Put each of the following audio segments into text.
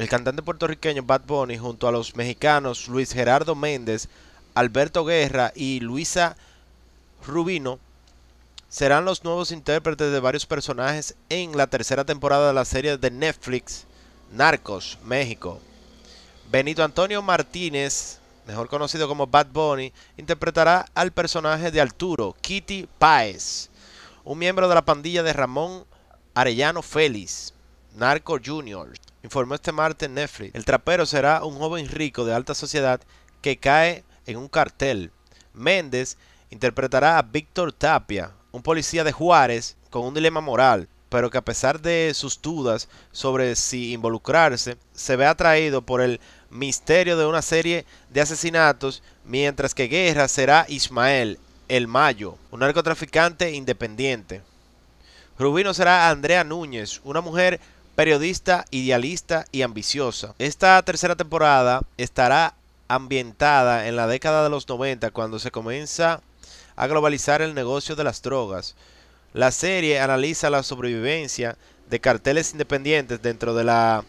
El cantante puertorriqueño Bad Bunny junto a los mexicanos Luis Gerardo Méndez, Alberto Guerra y Luisa Rubino serán los nuevos intérpretes de varios personajes en la tercera temporada de la serie de Netflix Narcos México. Benito Antonio Martínez, mejor conocido como Bad Bunny, interpretará al personaje de Arturo, Kitty Páez, un miembro de la pandilla de Ramón Arellano Félix, Narco Jr informó este martes Netflix. El trapero será un joven rico de alta sociedad que cae en un cartel. Méndez interpretará a Víctor Tapia, un policía de Juárez con un dilema moral, pero que a pesar de sus dudas sobre si involucrarse, se ve atraído por el misterio de una serie de asesinatos, mientras que Guerra será Ismael, el Mayo, un narcotraficante independiente. Rubino será Andrea Núñez, una mujer periodista, idealista y ambiciosa. Esta tercera temporada estará ambientada en la década de los 90 cuando se comienza a globalizar el negocio de las drogas. La serie analiza la sobrevivencia de carteles independientes dentro de la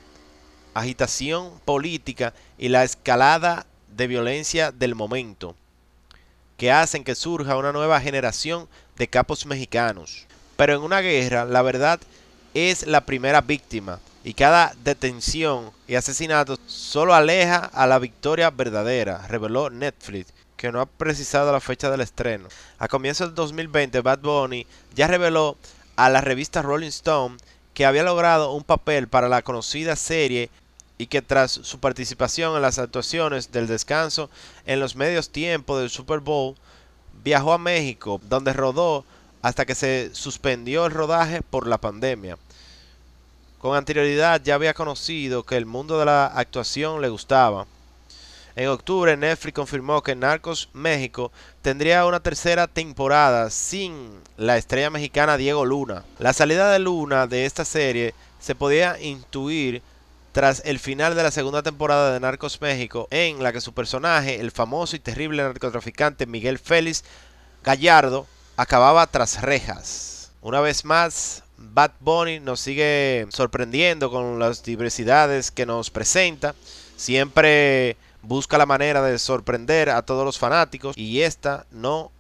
agitación política y la escalada de violencia del momento, que hacen que surja una nueva generación de capos mexicanos. Pero en una guerra, la verdad es la primera víctima y cada detención y asesinato solo aleja a la victoria verdadera, reveló Netflix, que no ha precisado la fecha del estreno. A comienzos del 2020, Bad Bunny ya reveló a la revista Rolling Stone que había logrado un papel para la conocida serie y que tras su participación en las actuaciones del descanso en los medios tiempos del Super Bowl, viajó a México, donde rodó hasta que se suspendió el rodaje por la pandemia. Con anterioridad ya había conocido que el mundo de la actuación le gustaba. En octubre Netflix confirmó que Narcos México tendría una tercera temporada sin la estrella mexicana Diego Luna. La salida de Luna de esta serie se podía intuir tras el final de la segunda temporada de Narcos México, en la que su personaje, el famoso y terrible narcotraficante Miguel Félix Gallardo, acababa tras rejas. Una vez más, Bad Bunny nos sigue sorprendiendo con las diversidades que nos presenta. Siempre busca la manera de sorprender a todos los fanáticos y esta no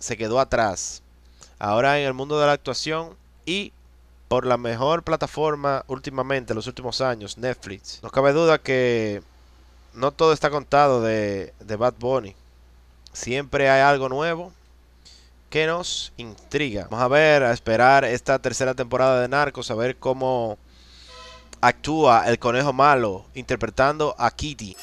se quedó atrás. Ahora en el mundo de la actuación y por la mejor plataforma últimamente, los últimos años, Netflix. No cabe duda que no todo está contado de, de Bad Bunny. Siempre hay algo nuevo que nos intriga. Vamos a ver, a esperar esta tercera temporada de Narcos, a ver cómo actúa el conejo malo interpretando a Kitty.